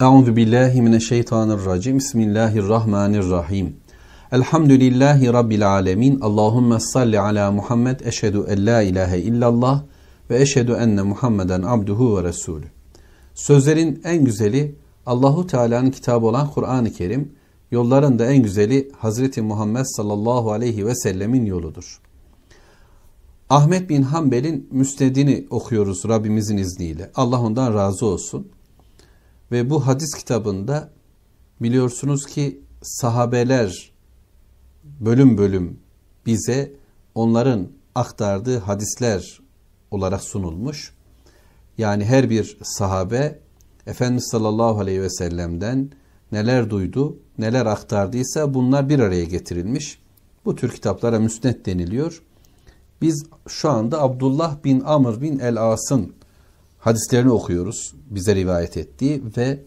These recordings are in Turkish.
Euzu billahi mineşşeytanirracim. Bismillahirrahmanirrahim. Elhamdülillahi rabbil alamin. Allahumme salli ala Muhammed. Eşhedü en la ilahe illallah ve eşhedü enne Muhammeden abduhu ve resulü. Sözlerin en güzeli Allahu Teala'nın kitabı olan Kur'an-ı Kerim, yolların da en güzeli Hazreti Muhammed sallallahu aleyhi ve sellemin yoludur. Ahmet bin Hanbel'in müstedini okuyoruz Rabbimizin izniyle. Allah ondan razı olsun. Ve bu hadis kitabında biliyorsunuz ki sahabeler bölüm bölüm bize onların aktardığı hadisler olarak sunulmuş. Yani her bir sahabe Efendimiz sallallahu aleyhi ve sellem'den neler duydu, neler aktardıysa bunlar bir araya getirilmiş. Bu tür kitaplara müsnet deniliyor. Biz şu anda Abdullah bin Amr bin El-As'ın hadislerini okuyoruz. Bize rivayet ettiği ve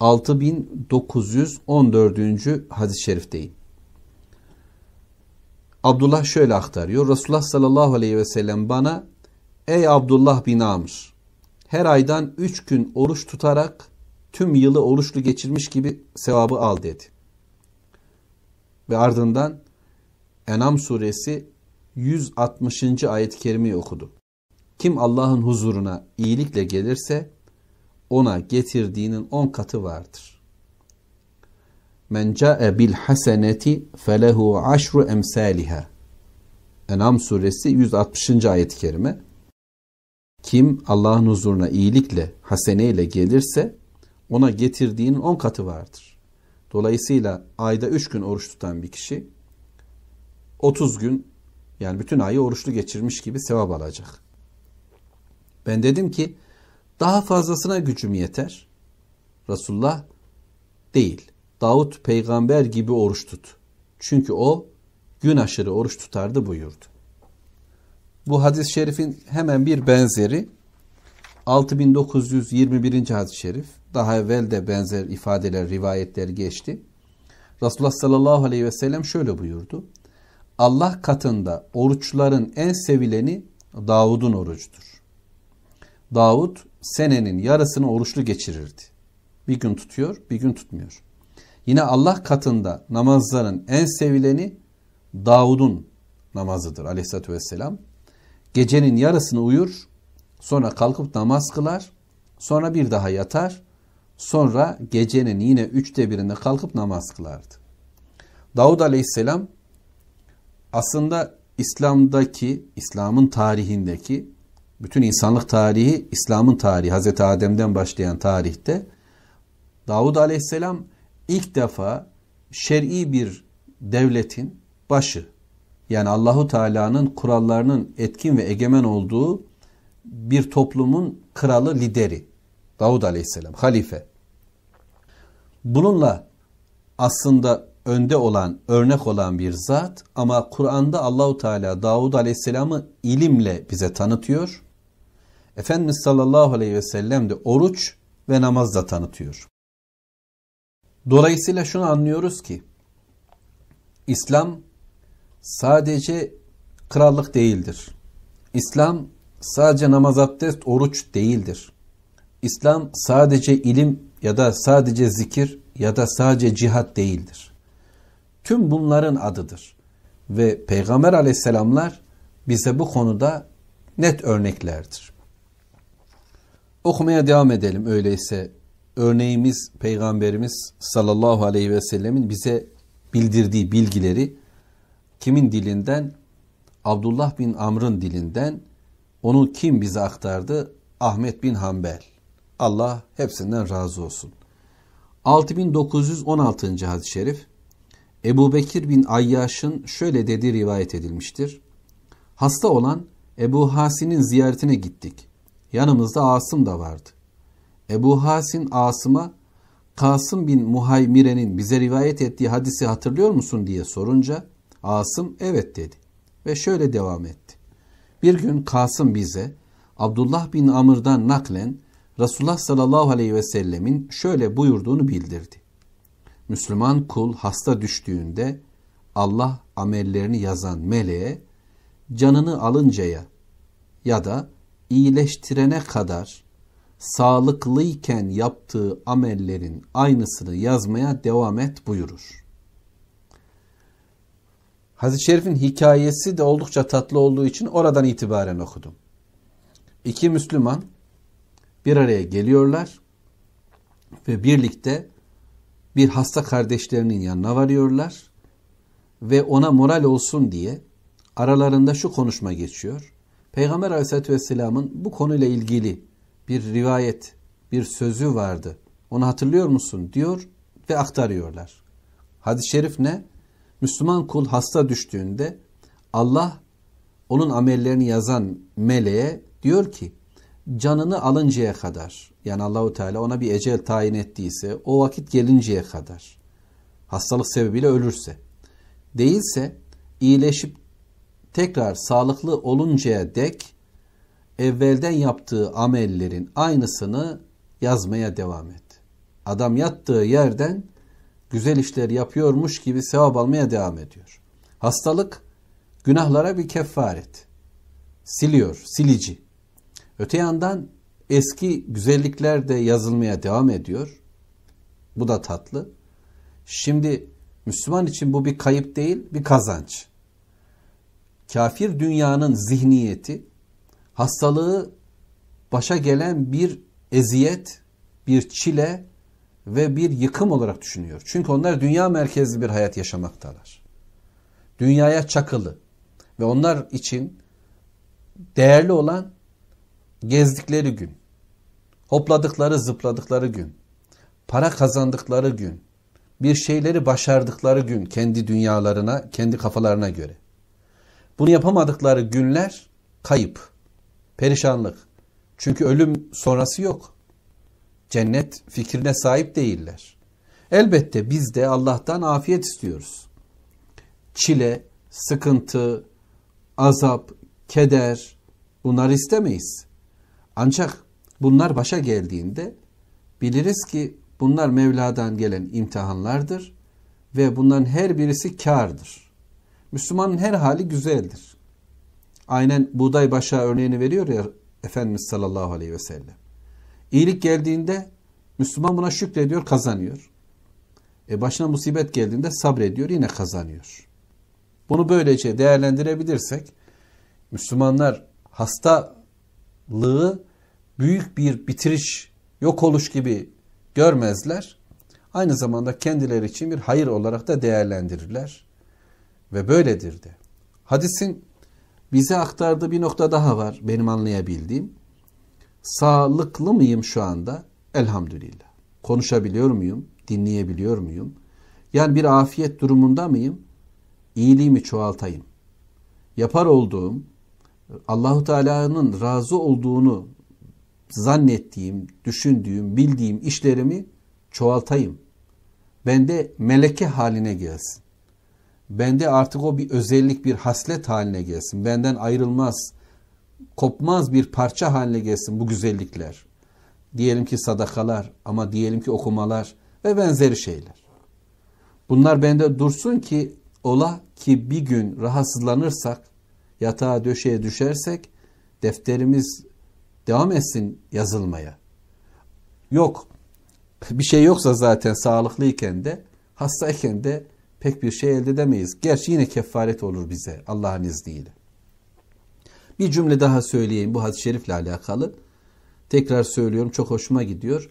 6914. hadis-i şerifteyim. Abdullah şöyle aktarıyor. Resulullah sallallahu aleyhi ve sellem bana Ey Abdullah bin Amr her aydan üç gün oruç tutarak tüm yılı oruçlu geçirmiş gibi sevabı al dedi. Ve ardından Enam suresi 160. ayet-i kerimeyi okudu. Kim Allah'ın huzuruna iyilikle gelirse ona getirdiğinin on katı vardır. Men ca'e bil haseneti felehu aşru emsaliha. Enam suresi 160. ayet-i kerime. Kim Allah'ın huzuruna iyilikle, haseneyle gelirse ona getirdiğinin on katı vardır. Dolayısıyla ayda üç gün oruç tutan bir kişi 30 gün yani bütün ayı oruçlu geçirmiş gibi sevap alacak. Ben dedim ki daha fazlasına gücüm yeter. Resulullah değil. Davut peygamber gibi oruç tut. Çünkü o gün aşırı oruç tutardı buyurdu. Bu hadis-i şerifin hemen bir benzeri 6921. hadis-i şerif. Daha evvel de benzer ifadeler, rivayetler geçti. Resulullah sallallahu aleyhi ve sellem şöyle buyurdu. Allah katında oruçların en sevileni Davud'un orucudur. Davut senenin yarısını oruçlu geçirirdi. Bir gün tutuyor, bir gün tutmuyor. Yine Allah katında namazların en sevileni Davud'un namazıdır aleyhissalatü vesselam. Gecenin yarısını uyur, sonra kalkıp namaz kılar, sonra bir daha yatar, sonra gecenin yine üçte birinde kalkıp namaz kılardı. Davud aleyhisselam aslında İslam'daki, İslam'ın tarihindeki bütün insanlık tarihi İslam'ın tarihi Hazreti Adem'den başlayan tarihte Davud Aleyhisselam ilk defa şer'i bir devletin başı yani Allahu Teala'nın kurallarının etkin ve egemen olduğu bir toplumun kralı lideri Davud Aleyhisselam halife. Bununla aslında önde olan, örnek olan bir zat ama Kur'an'da Allahu Teala Davud Aleyhisselam'ı ilimle bize tanıtıyor. Efendimiz sallallahu aleyhi ve sellem de oruç ve namazla tanıtıyor. Dolayısıyla şunu anlıyoruz ki İslam sadece krallık değildir. İslam sadece namaz abdest oruç değildir. İslam sadece ilim ya da sadece zikir ya da sadece cihat değildir. Tüm bunların adıdır. Ve Peygamber aleyhisselamlar bize bu konuda net örneklerdir. Okumaya devam edelim öyleyse. Örneğimiz Peygamberimiz sallallahu aleyhi ve sellemin bize bildirdiği bilgileri kimin dilinden? Abdullah bin Amr'ın dilinden. Onu kim bize aktardı? Ahmet bin Hanbel. Allah hepsinden razı olsun. 6916. hadis-i şerif Ebu Bekir bin Ayyaş'ın şöyle dediği rivayet edilmiştir. Hasta olan Ebu Hasin'in ziyaretine gittik. Yanımızda Asım da vardı. Ebu Hasin Asım'a Kasım bin Muhaymire'nin bize rivayet ettiği hadisi hatırlıyor musun diye sorunca Asım evet dedi ve şöyle devam etti. Bir gün Kasım bize Abdullah bin Amr'dan naklen Resulullah sallallahu aleyhi ve sellemin şöyle buyurduğunu bildirdi. Müslüman kul hasta düştüğünde Allah amellerini yazan meleğe canını alıncaya ya da iyileştirene kadar sağlıklıyken yaptığı amellerin aynısını yazmaya devam et buyurur. Hazreti Şerif'in hikayesi de oldukça tatlı olduğu için oradan itibaren okudum. İki Müslüman bir araya geliyorlar ve birlikte bir hasta kardeşlerinin yanına varıyorlar ve ona moral olsun diye aralarında şu konuşma geçiyor. Peygamber aleyhissalatü vesselamın bu konuyla ilgili bir rivayet, bir sözü vardı. Onu hatırlıyor musun diyor ve aktarıyorlar. Hadis-i şerif ne? Müslüman kul hasta düştüğünde Allah onun amellerini yazan meleğe diyor ki canını alıncaya kadar yani Allahu Teala ona bir ecel tayin ettiyse o vakit gelinceye kadar hastalık sebebiyle ölürse değilse iyileşip tekrar sağlıklı oluncaya dek evvelden yaptığı amellerin aynısını yazmaya devam et. Adam yattığı yerden güzel işler yapıyormuş gibi sevap almaya devam ediyor. Hastalık günahlara bir kefaret. Siliyor, silici. Öte yandan eski güzellikler de yazılmaya devam ediyor. Bu da tatlı. Şimdi Müslüman için bu bir kayıp değil, bir kazanç kafir dünyanın zihniyeti hastalığı başa gelen bir eziyet, bir çile ve bir yıkım olarak düşünüyor. Çünkü onlar dünya merkezli bir hayat yaşamaktalar. Dünyaya çakılı ve onlar için değerli olan gezdikleri gün, hopladıkları zıpladıkları gün, para kazandıkları gün, bir şeyleri başardıkları gün kendi dünyalarına, kendi kafalarına göre. Bunu yapamadıkları günler kayıp, perişanlık. Çünkü ölüm sonrası yok. Cennet fikrine sahip değiller. Elbette biz de Allah'tan afiyet istiyoruz. Çile, sıkıntı, azap, keder bunlar istemeyiz. Ancak bunlar başa geldiğinde biliriz ki bunlar Mevla'dan gelen imtihanlardır ve bunların her birisi kardır. Müslümanın her hali güzeldir. Aynen buğday başa örneğini veriyor ya Efendimiz sallallahu aleyhi ve sellem. İyilik geldiğinde Müslüman buna şükrediyor kazanıyor. E başına musibet geldiğinde sabrediyor yine kazanıyor. Bunu böylece değerlendirebilirsek Müslümanlar hastalığı büyük bir bitiriş, yok oluş gibi görmezler. Aynı zamanda kendileri için bir hayır olarak da değerlendirirler ve böyledir de. Hadisin bize aktardığı bir nokta daha var benim anlayabildiğim. Sağlıklı mıyım şu anda? Elhamdülillah. Konuşabiliyor muyum? Dinleyebiliyor muyum? Yani bir afiyet durumunda mıyım? İyiliğimi çoğaltayım. Yapar olduğum, Allahu Teala'nın razı olduğunu zannettiğim, düşündüğüm, bildiğim işlerimi çoğaltayım. Bende meleke haline gelsin. Bende artık o bir özellik, bir haslet haline gelsin. Benden ayrılmaz, kopmaz bir parça haline gelsin bu güzellikler. Diyelim ki sadakalar ama diyelim ki okumalar ve benzeri şeyler. Bunlar bende dursun ki ola ki bir gün rahatsızlanırsak, yatağa döşeye düşersek defterimiz devam etsin yazılmaya. Yok bir şey yoksa zaten sağlıklıyken de hastayken de pek bir şey elde edemeyiz. Gerçi yine kefaret olur bize Allah'ın izniyle. Bir cümle daha söyleyeyim bu hadis-i şerifle alakalı. Tekrar söylüyorum çok hoşuma gidiyor.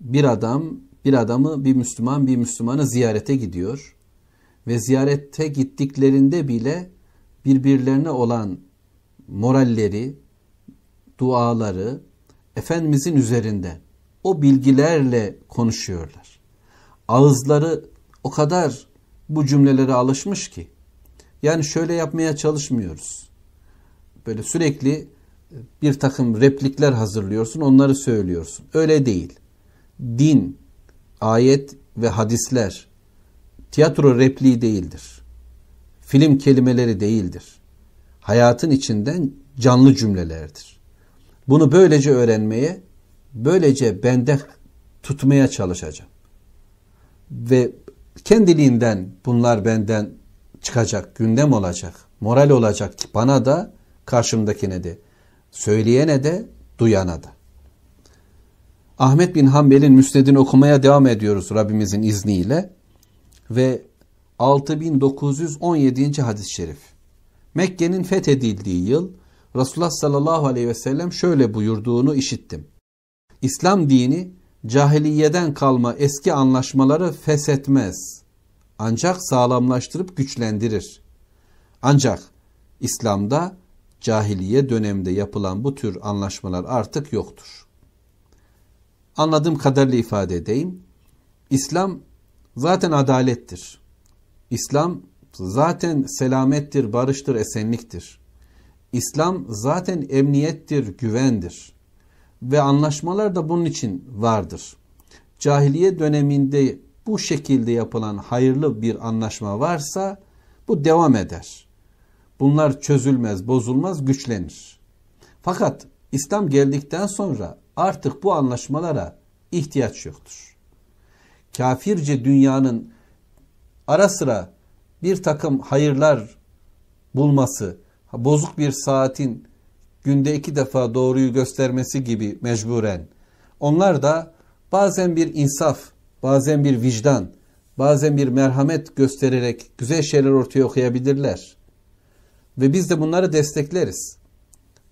Bir adam bir adamı bir Müslüman bir Müslümanı ziyarete gidiyor. Ve ziyarette gittiklerinde bile birbirlerine olan moralleri, duaları Efendimizin üzerinde o bilgilerle konuşuyorlar. Ağızları o kadar bu cümlelere alışmış ki. Yani şöyle yapmaya çalışmıyoruz. Böyle sürekli bir takım replikler hazırlıyorsun, onları söylüyorsun. Öyle değil. Din, ayet ve hadisler tiyatro repliği değildir. Film kelimeleri değildir. Hayatın içinden canlı cümlelerdir. Bunu böylece öğrenmeye, böylece bende tutmaya çalışacağım. Ve kendiliğinden bunlar benden çıkacak, gündem olacak, moral olacak bana da karşımdakine de, söyleyene de, duyana da. Ahmet bin Hanbel'in müsnedini okumaya devam ediyoruz Rabbimizin izniyle ve 6917. hadis-i şerif. Mekke'nin fethedildiği yıl Resulullah sallallahu aleyhi ve sellem şöyle buyurduğunu işittim. İslam dini cahiliyeden kalma eski anlaşmaları feshetmez. Ancak sağlamlaştırıp güçlendirir. Ancak İslam'da cahiliye döneminde yapılan bu tür anlaşmalar artık yoktur. Anladığım kadarıyla ifade edeyim. İslam zaten adalettir. İslam zaten selamettir, barıştır, esenliktir. İslam zaten emniyettir, güvendir ve anlaşmalar da bunun için vardır. Cahiliye döneminde bu şekilde yapılan hayırlı bir anlaşma varsa bu devam eder. Bunlar çözülmez, bozulmaz, güçlenir. Fakat İslam geldikten sonra artık bu anlaşmalara ihtiyaç yoktur. Kafirce dünyanın ara sıra bir takım hayırlar bulması, bozuk bir saatin günde iki defa doğruyu göstermesi gibi mecburen. Onlar da bazen bir insaf, bazen bir vicdan, bazen bir merhamet göstererek güzel şeyler ortaya okuyabilirler. Ve biz de bunları destekleriz.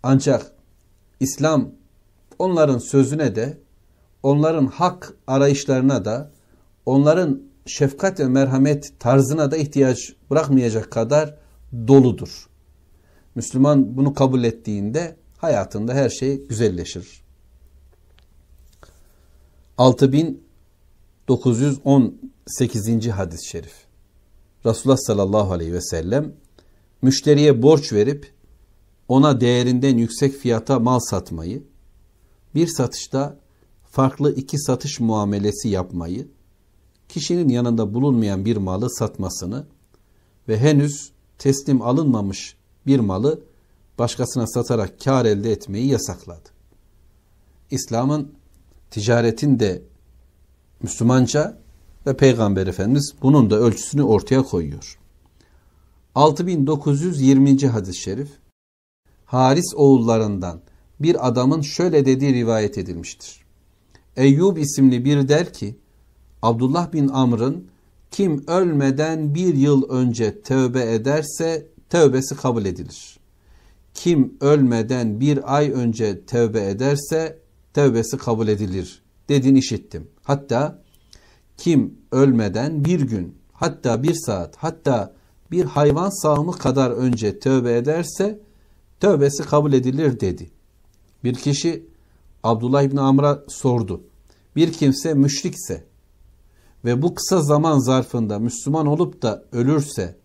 Ancak İslam onların sözüne de, onların hak arayışlarına da, onların şefkat ve merhamet tarzına da ihtiyaç bırakmayacak kadar doludur. Müslüman bunu kabul ettiğinde hayatında her şey güzelleşir. 6918. hadis-i şerif. Resulullah sallallahu aleyhi ve sellem müşteriye borç verip ona değerinden yüksek fiyata mal satmayı, bir satışta farklı iki satış muamelesi yapmayı, kişinin yanında bulunmayan bir malı satmasını ve henüz teslim alınmamış bir malı başkasına satarak kar elde etmeyi yasakladı. İslam'ın ticaretin de Müslümanca ve Peygamber Efendimiz bunun da ölçüsünü ortaya koyuyor. 6920. hadis-i şerif Haris oğullarından bir adamın şöyle dediği rivayet edilmiştir. Eyyub isimli bir der ki Abdullah bin Amr'ın kim ölmeden bir yıl önce tövbe ederse tevbesi kabul edilir. Kim ölmeden bir ay önce tövbe ederse tevbesi kabul edilir dediğini işittim. Hatta kim ölmeden bir gün hatta bir saat hatta bir hayvan sağımı kadar önce tövbe ederse tövbesi kabul edilir dedi. Bir kişi Abdullah İbni Amr'a sordu. Bir kimse müşrikse ve bu kısa zaman zarfında Müslüman olup da ölürse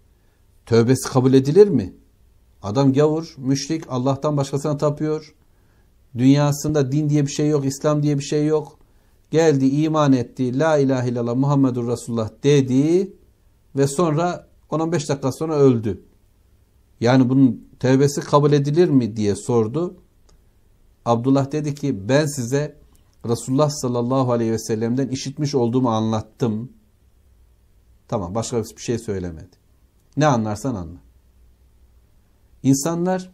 Tövbesi kabul edilir mi? Adam gavur, müşrik, Allah'tan başkasına tapıyor. Dünyasında din diye bir şey yok, İslam diye bir şey yok. Geldi, iman etti, la ilahe illallah Muhammedur Resulullah dedi ve sonra 15 dakika sonra öldü. Yani bunun tövbesi kabul edilir mi diye sordu. Abdullah dedi ki ben size Resulullah sallallahu aleyhi ve sellem'den işitmiş olduğumu anlattım. Tamam başka bir şey söylemedi. Ne anlarsan anla. İnsanlar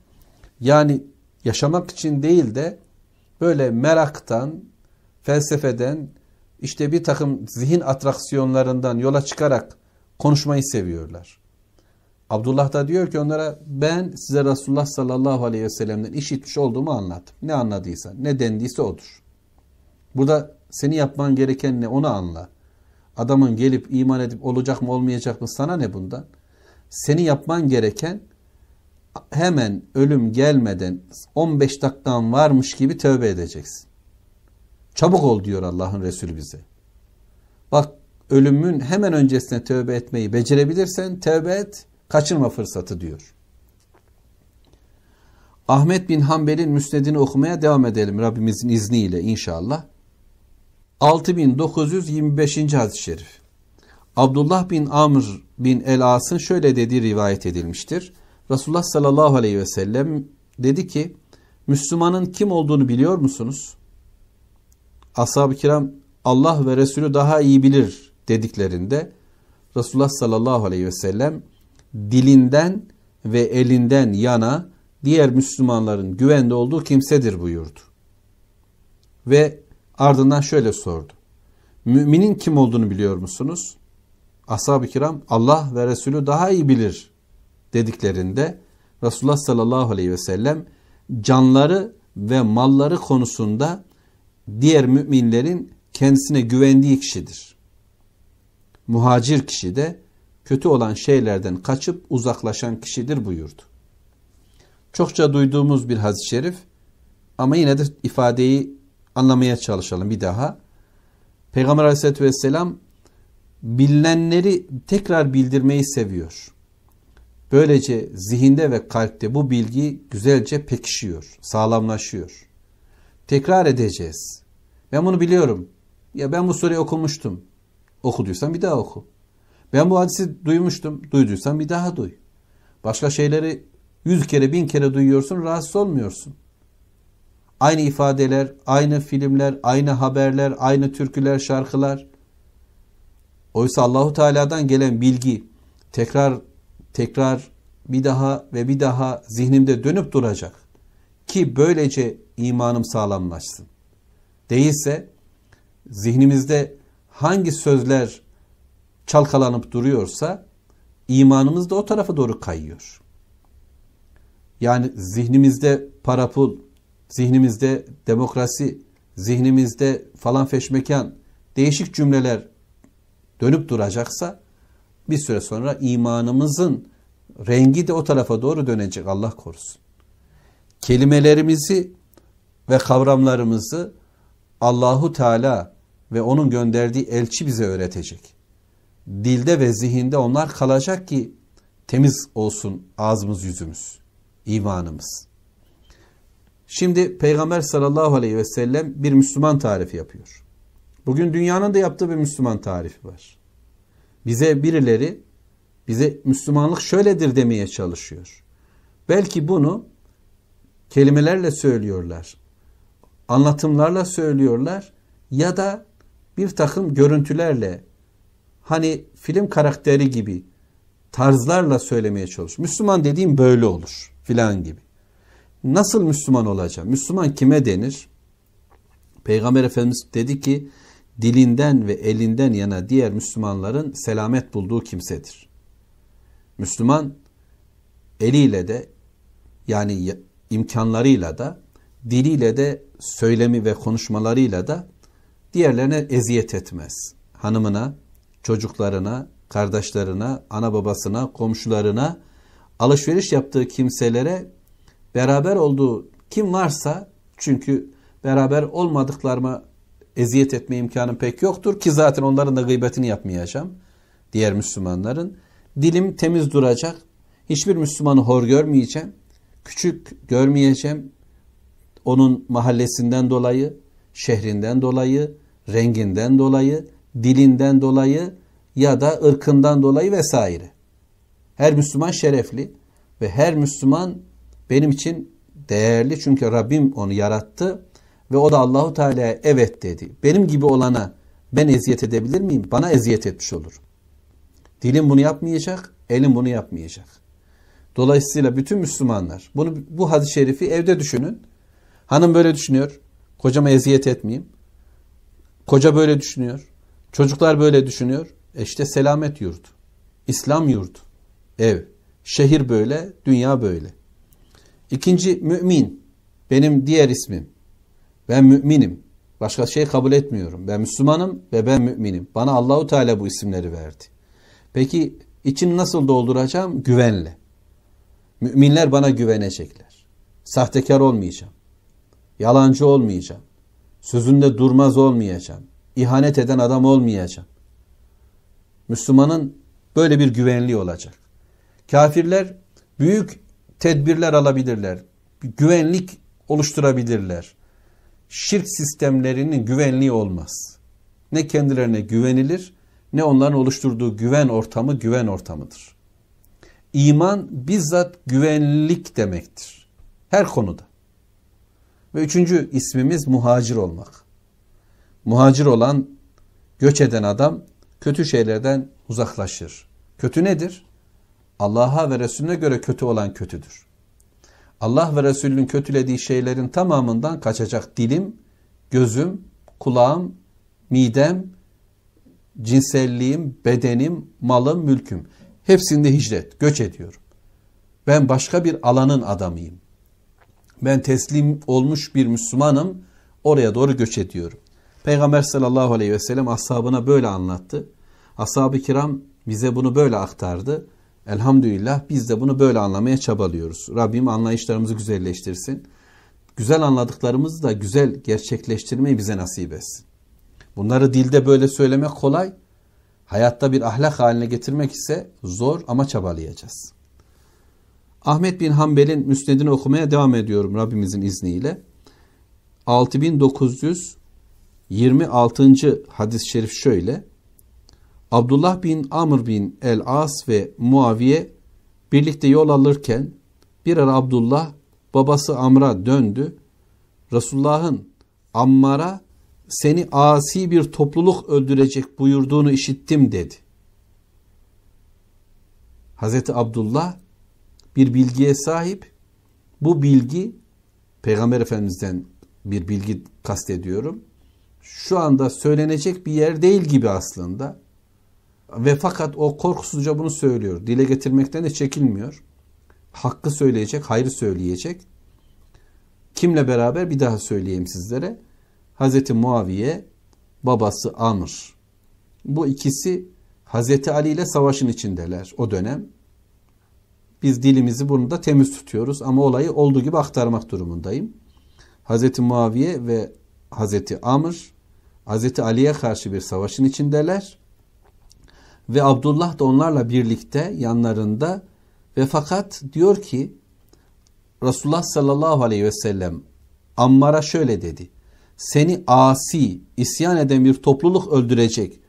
yani yaşamak için değil de böyle meraktan, felsefeden, işte bir takım zihin atraksiyonlarından yola çıkarak konuşmayı seviyorlar. Abdullah da diyor ki onlara ben size Resulullah sallallahu aleyhi ve sellem'den işitmiş olduğumu anlattım. Ne anladıysa, ne dendiyse odur. Burada seni yapman gereken ne onu anla. Adamın gelip iman edip olacak mı olmayacak mı sana ne bundan? seni yapman gereken hemen ölüm gelmeden 15 dakikan varmış gibi tövbe edeceksin. Çabuk ol diyor Allah'ın Resulü bize. Bak ölümün hemen öncesine tövbe etmeyi becerebilirsen tövbe et, kaçırma fırsatı diyor. Ahmet bin Hanbel'in müsnedini okumaya devam edelim Rabbimizin izniyle inşallah. 6925. hadis-i şerif. Abdullah bin Amr bin El-As'ın şöyle dediği rivayet edilmiştir. Resulullah sallallahu aleyhi ve sellem dedi ki Müslümanın kim olduğunu biliyor musunuz? Ashab-ı kiram Allah ve Resulü daha iyi bilir dediklerinde Resulullah sallallahu aleyhi ve sellem dilinden ve elinden yana diğer Müslümanların güvende olduğu kimsedir buyurdu. Ve ardından şöyle sordu. Müminin kim olduğunu biliyor musunuz? ashab-ı kiram Allah ve Resulü daha iyi bilir dediklerinde Resulullah sallallahu aleyhi ve sellem canları ve malları konusunda diğer müminlerin kendisine güvendiği kişidir. Muhacir kişi de kötü olan şeylerden kaçıp uzaklaşan kişidir buyurdu. Çokça duyduğumuz bir hadis-i şerif ama yine de ifadeyi anlamaya çalışalım bir daha. Peygamber aleyhissalatü vesselam bilinenleri tekrar bildirmeyi seviyor. Böylece zihinde ve kalpte bu bilgi güzelce pekişiyor, sağlamlaşıyor. Tekrar edeceğiz. Ben bunu biliyorum. Ya ben bu soruyu okumuştum. Oku diyorsan bir daha oku. Ben bu hadisi duymuştum. Duyduysan bir daha duy. Başka şeyleri yüz kere bin kere duyuyorsun rahatsız olmuyorsun. Aynı ifadeler, aynı filmler, aynı haberler, aynı türküler, şarkılar. Oysa Allahu Teala'dan gelen bilgi tekrar tekrar bir daha ve bir daha zihnimde dönüp duracak ki böylece imanım sağlamlaşsın. Değilse zihnimizde hangi sözler çalkalanıp duruyorsa imanımız da o tarafa doğru kayıyor. Yani zihnimizde para pul, zihnimizde demokrasi, zihnimizde falan feşmekan, değişik cümleler dönüp duracaksa bir süre sonra imanımızın rengi de o tarafa doğru dönecek Allah korusun. Kelimelerimizi ve kavramlarımızı Allahu Teala ve onun gönderdiği elçi bize öğretecek. Dilde ve zihinde onlar kalacak ki temiz olsun ağzımız yüzümüz, imanımız. Şimdi Peygamber sallallahu aleyhi ve sellem bir Müslüman tarifi yapıyor. Bugün dünyanın da yaptığı bir Müslüman tarifi var. Bize birileri bize Müslümanlık şöyledir demeye çalışıyor. Belki bunu kelimelerle söylüyorlar. Anlatımlarla söylüyorlar ya da bir takım görüntülerle hani film karakteri gibi tarzlarla söylemeye çalış. Müslüman dediğim böyle olur filan gibi. Nasıl Müslüman olacağım? Müslüman kime denir? Peygamber Efendimiz dedi ki dilinden ve elinden yana diğer Müslümanların selamet bulduğu kimsedir. Müslüman eliyle de yani imkanlarıyla da diliyle de söylemi ve konuşmalarıyla da diğerlerine eziyet etmez. Hanımına, çocuklarına, kardeşlerine, ana babasına, komşularına, alışveriş yaptığı kimselere beraber olduğu kim varsa çünkü beraber olmadıklarına eziyet etme imkanım pek yoktur ki zaten onların da gıybetini yapmayacağım. Diğer Müslümanların. Dilim temiz duracak. Hiçbir Müslümanı hor görmeyeceğim. Küçük görmeyeceğim. Onun mahallesinden dolayı, şehrinden dolayı, renginden dolayı, dilinden dolayı ya da ırkından dolayı vesaire. Her Müslüman şerefli ve her Müslüman benim için değerli çünkü Rabbim onu yarattı ve o da Allahu Teala'ya evet dedi. Benim gibi olana ben eziyet edebilir miyim? Bana eziyet etmiş olur. Dilim bunu yapmayacak, elim bunu yapmayacak. Dolayısıyla bütün Müslümanlar bunu bu hadis-i şerifi evde düşünün. Hanım böyle düşünüyor. Kocama eziyet etmeyeyim. Koca böyle düşünüyor. Çocuklar böyle düşünüyor. E işte selamet yurdu. İslam yurdu. Ev. Şehir böyle, dünya böyle. İkinci mümin. Benim diğer ismim. Ben müminim. Başka şey kabul etmiyorum. Ben Müslümanım ve ben müminim. Bana Allahu Teala bu isimleri verdi. Peki için nasıl dolduracağım? Güvenle. Müminler bana güvenecekler. Sahtekar olmayacağım. Yalancı olmayacağım. Sözünde durmaz olmayacağım. İhanet eden adam olmayacağım. Müslümanın böyle bir güvenliği olacak. Kafirler büyük tedbirler alabilirler. Güvenlik oluşturabilirler şirk sistemlerinin güvenliği olmaz. Ne kendilerine güvenilir ne onların oluşturduğu güven ortamı güven ortamıdır. İman bizzat güvenlik demektir. Her konuda. Ve üçüncü ismimiz muhacir olmak. Muhacir olan, göç eden adam kötü şeylerden uzaklaşır. Kötü nedir? Allah'a ve Resulüne göre kötü olan kötüdür. Allah ve Resulünün kötülediği şeylerin tamamından kaçacak dilim, gözüm, kulağım, midem, cinselliğim, bedenim, malım, mülküm. Hepsinde hicret, göç ediyorum. Ben başka bir alanın adamıyım. Ben teslim olmuş bir Müslümanım. Oraya doğru göç ediyorum. Peygamber sallallahu aleyhi ve sellem ashabına böyle anlattı. Ashab-ı kiram bize bunu böyle aktardı. Elhamdülillah biz de bunu böyle anlamaya çabalıyoruz. Rabbim anlayışlarımızı güzelleştirsin. Güzel anladıklarımızı da güzel gerçekleştirmeyi bize nasip etsin. Bunları dilde böyle söylemek kolay. Hayatta bir ahlak haline getirmek ise zor ama çabalayacağız. Ahmet bin Hanbel'in müsnedini okumaya devam ediyorum Rabbimizin izniyle. 6926. hadis-i şerif şöyle. Abdullah bin Amr bin el-As ve Muaviye birlikte yol alırken bir ara Abdullah babası Amr'a döndü. Resulullah'ın Ammar'a seni asi bir topluluk öldürecek buyurduğunu işittim dedi. Hazreti Abdullah bir bilgiye sahip. Bu bilgi Peygamber Efendimiz'den bir bilgi kastediyorum. Şu anda söylenecek bir yer değil gibi aslında. Ve fakat o korkusuzca bunu söylüyor. Dile getirmekten de çekilmiyor, Hakkı söyleyecek, hayrı söyleyecek. Kimle beraber bir daha söyleyeyim sizlere. Hazreti Muaviye, babası Amr. Bu ikisi Hazreti Ali ile savaşın içindeler o dönem. Biz dilimizi bunu da temiz tutuyoruz ama olayı olduğu gibi aktarmak durumundayım. Hazreti Muaviye ve Hazreti Amr Hazreti Ali'ye karşı bir savaşın içindeler. Ve Abdullah da onlarla birlikte yanlarında ve fakat diyor ki Resulullah sallallahu aleyhi ve sellem Ammar'a şöyle dedi. Seni asi, isyan eden bir topluluk öldürecek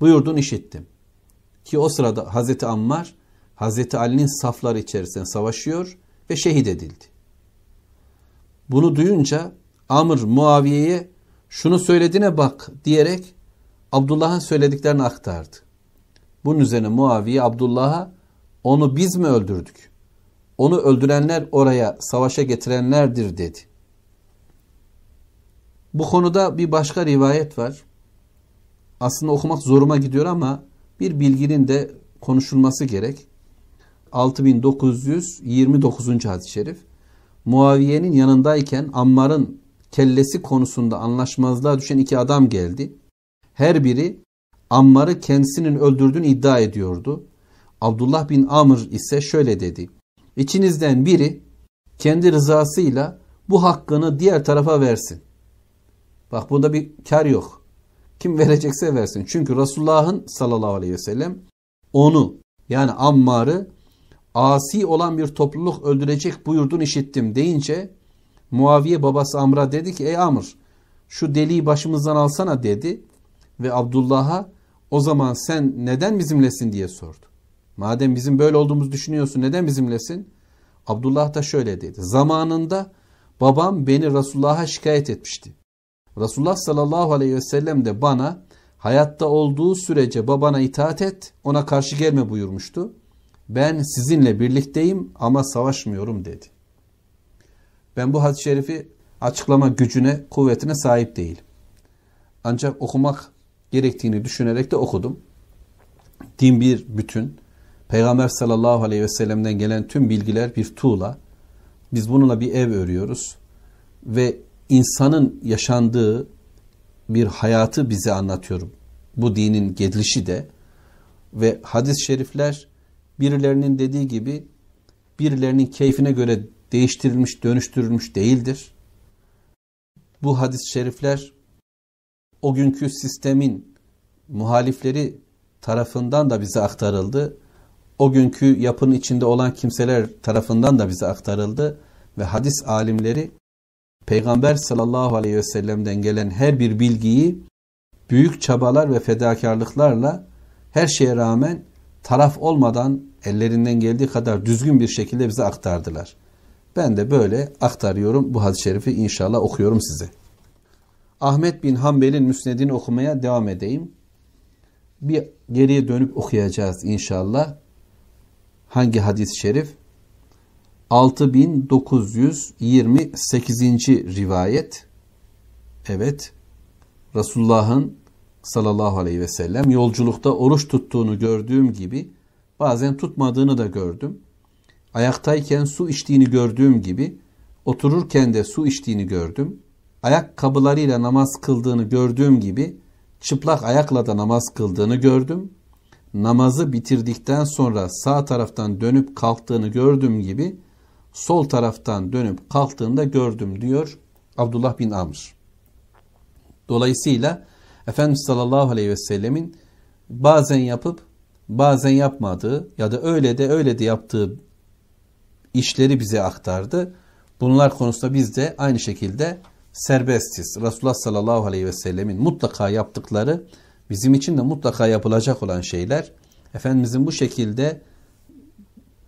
buyurdun işittim. Ki o sırada Hazreti Ammar Hazreti Ali'nin safları içerisinde savaşıyor ve şehit edildi. Bunu duyunca Amr Muaviye'ye şunu söylediğine bak diyerek Abdullah'ın söylediklerini aktardı. Bunun üzerine Muaviye Abdullah'a onu biz mi öldürdük? Onu öldürenler oraya savaşa getirenlerdir dedi. Bu konuda bir başka rivayet var. Aslında okumak zoruma gidiyor ama bir bilginin de konuşulması gerek. 6929. hadis-i şerif. Muaviye'nin yanındayken Ammar'ın kellesi konusunda anlaşmazlığa düşen iki adam geldi. Her biri Ammar'ı kendisinin öldürdüğünü iddia ediyordu. Abdullah bin Amr ise şöyle dedi. İçinizden biri kendi rızasıyla bu hakkını diğer tarafa versin. Bak burada bir kar yok. Kim verecekse versin. Çünkü Resulullah'ın sallallahu aleyhi ve sellem onu yani Ammar'ı asi olan bir topluluk öldürecek buyurdun işittim deyince Muaviye babası Amr'a dedi ki ey Amr şu deliği başımızdan alsana dedi ve Abdullah'a o zaman sen neden bizimlesin diye sordu. Madem bizim böyle olduğumuzu düşünüyorsun neden bizimlesin? Abdullah da şöyle dedi. Zamanında babam beni Resulullah'a şikayet etmişti. Resulullah sallallahu aleyhi ve sellem de bana hayatta olduğu sürece babana itaat et ona karşı gelme buyurmuştu. Ben sizinle birlikteyim ama savaşmıyorum dedi. Ben bu hadis-i şerifi açıklama gücüne, kuvvetine sahip değilim. Ancak okumak gerektiğini düşünerek de okudum. Din bir bütün. Peygamber sallallahu aleyhi ve sellem'den gelen tüm bilgiler bir tuğla. Biz bununla bir ev örüyoruz ve insanın yaşandığı bir hayatı bize anlatıyorum. Bu dinin gelişi de ve hadis-i şerifler birilerinin dediği gibi birilerinin keyfine göre değiştirilmiş, dönüştürülmüş değildir. Bu hadis-i şerifler o günkü sistemin muhalifleri tarafından da bize aktarıldı. O günkü yapının içinde olan kimseler tarafından da bize aktarıldı ve hadis alimleri Peygamber sallallahu aleyhi ve sellem'den gelen her bir bilgiyi büyük çabalar ve fedakarlıklarla her şeye rağmen taraf olmadan ellerinden geldiği kadar düzgün bir şekilde bize aktardılar. Ben de böyle aktarıyorum bu hadis-i şerifi inşallah okuyorum size. Ahmet bin Hanbel'in müsnedini okumaya devam edeyim. Bir geriye dönüp okuyacağız inşallah. Hangi hadis-i şerif? 6928. rivayet. Evet. Resulullah'ın sallallahu aleyhi ve sellem yolculukta oruç tuttuğunu gördüğüm gibi bazen tutmadığını da gördüm. Ayaktayken su içtiğini gördüğüm gibi otururken de su içtiğini gördüm ayakkabılarıyla namaz kıldığını gördüğüm gibi çıplak ayakla da namaz kıldığını gördüm. Namazı bitirdikten sonra sağ taraftan dönüp kalktığını gördüğüm gibi sol taraftan dönüp kalktığında gördüm diyor Abdullah bin Amr. Dolayısıyla Efendimiz sallallahu aleyhi ve sellemin bazen yapıp bazen yapmadığı ya da öyle de öyle de yaptığı işleri bize aktardı. Bunlar konusunda biz de aynı şekilde serbestiz. Resulullah sallallahu aleyhi ve sellemin mutlaka yaptıkları bizim için de mutlaka yapılacak olan şeyler. Efendimizin bu şekilde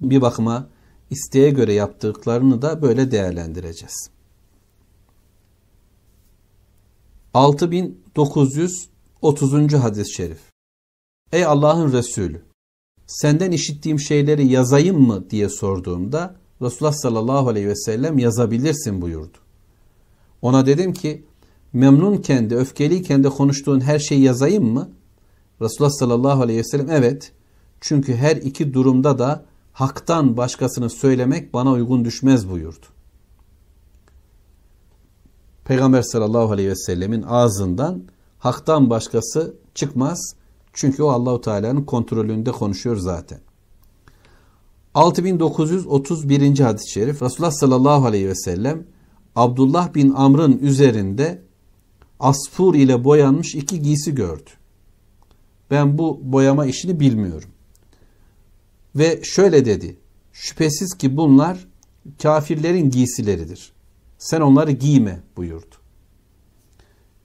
bir bakıma isteğe göre yaptıklarını da böyle değerlendireceğiz. 6930. hadis-i şerif Ey Allah'ın Resulü! Senden işittiğim şeyleri yazayım mı diye sorduğumda Resulullah sallallahu aleyhi ve sellem yazabilirsin buyurdu. Ona dedim ki memnun kendi, öfkeli kendi konuştuğun her şeyi yazayım mı? Resulullah sallallahu aleyhi ve sellem evet. Çünkü her iki durumda da haktan başkasını söylemek bana uygun düşmez buyurdu. Peygamber sallallahu aleyhi ve sellemin ağzından haktan başkası çıkmaz. Çünkü o Allahu Teala'nın kontrolünde konuşuyor zaten. 6931. hadis-i şerif Resulullah sallallahu aleyhi ve sellem Abdullah bin Amr'ın üzerinde asfur ile boyanmış iki giysi gördü. Ben bu boyama işini bilmiyorum. Ve şöyle dedi. Şüphesiz ki bunlar kafirlerin giysileridir. Sen onları giyme buyurdu.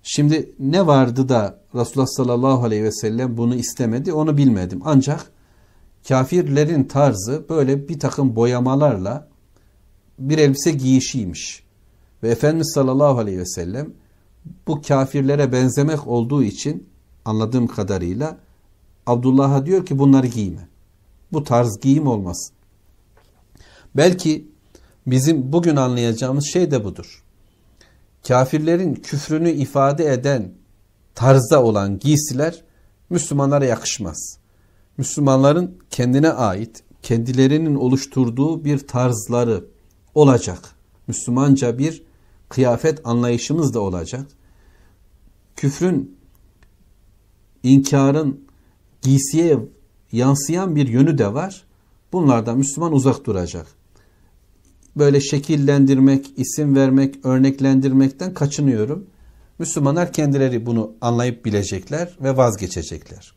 Şimdi ne vardı da Resulullah sallallahu aleyhi ve sellem bunu istemedi onu bilmedim. Ancak kafirlerin tarzı böyle bir takım boyamalarla bir elbise giyişiymiş. Ve Efendimiz sallallahu aleyhi ve sellem bu kafirlere benzemek olduğu için anladığım kadarıyla Abdullah'a diyor ki bunları giyme. Bu tarz giyim olmaz. Belki bizim bugün anlayacağımız şey de budur. Kafirlerin küfrünü ifade eden tarzda olan giysiler Müslümanlara yakışmaz. Müslümanların kendine ait, kendilerinin oluşturduğu bir tarzları olacak. Müslümanca bir kıyafet anlayışımız da olacak. Küfrün, inkarın giysiye yansıyan bir yönü de var. Bunlardan Müslüman uzak duracak. Böyle şekillendirmek, isim vermek, örneklendirmekten kaçınıyorum. Müslümanlar kendileri bunu anlayıp bilecekler ve vazgeçecekler.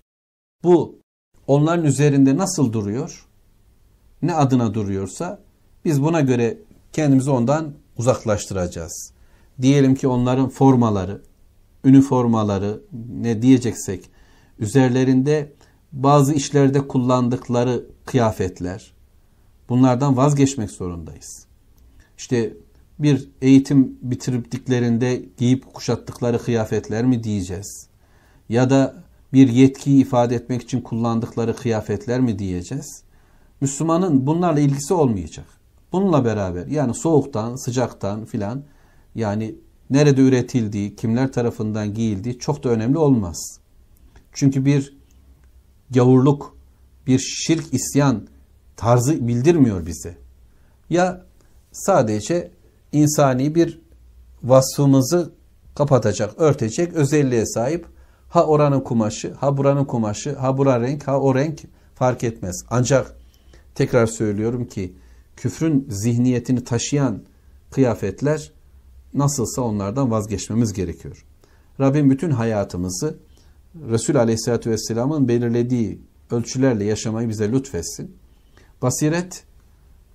Bu onların üzerinde nasıl duruyor, ne adına duruyorsa biz buna göre kendimizi ondan uzaklaştıracağız. Diyelim ki onların formaları, üniformaları ne diyeceksek üzerlerinde bazı işlerde kullandıkları kıyafetler bunlardan vazgeçmek zorundayız. İşte bir eğitim bitirdiklerinde giyip kuşattıkları kıyafetler mi diyeceğiz? Ya da bir yetkiyi ifade etmek için kullandıkları kıyafetler mi diyeceğiz? Müslümanın bunlarla ilgisi olmayacak. Bununla beraber yani soğuktan, sıcaktan filan yani nerede üretildiği, kimler tarafından giyildiği çok da önemli olmaz. Çünkü bir gavurluk, bir şirk isyan tarzı bildirmiyor bize. Ya sadece insani bir vasfımızı kapatacak, örtecek özelliğe sahip ha oranın kumaşı, ha buranın kumaşı, ha bura renk, ha o renk fark etmez. Ancak tekrar söylüyorum ki küfrün zihniyetini taşıyan kıyafetler nasılsa onlardan vazgeçmemiz gerekiyor. Rabbim bütün hayatımızı Resul Aleyhisselatü Vesselam'ın belirlediği ölçülerle yaşamayı bize lütfetsin. Basiret,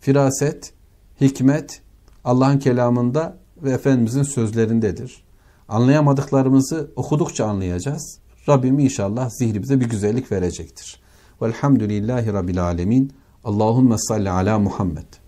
firaset, hikmet Allah'ın kelamında ve Efendimizin sözlerindedir. Anlayamadıklarımızı okudukça anlayacağız. Rabbim inşallah zihnimize bir güzellik verecektir. Velhamdülillahi Rabbil Alemin. اللهم صل على محمد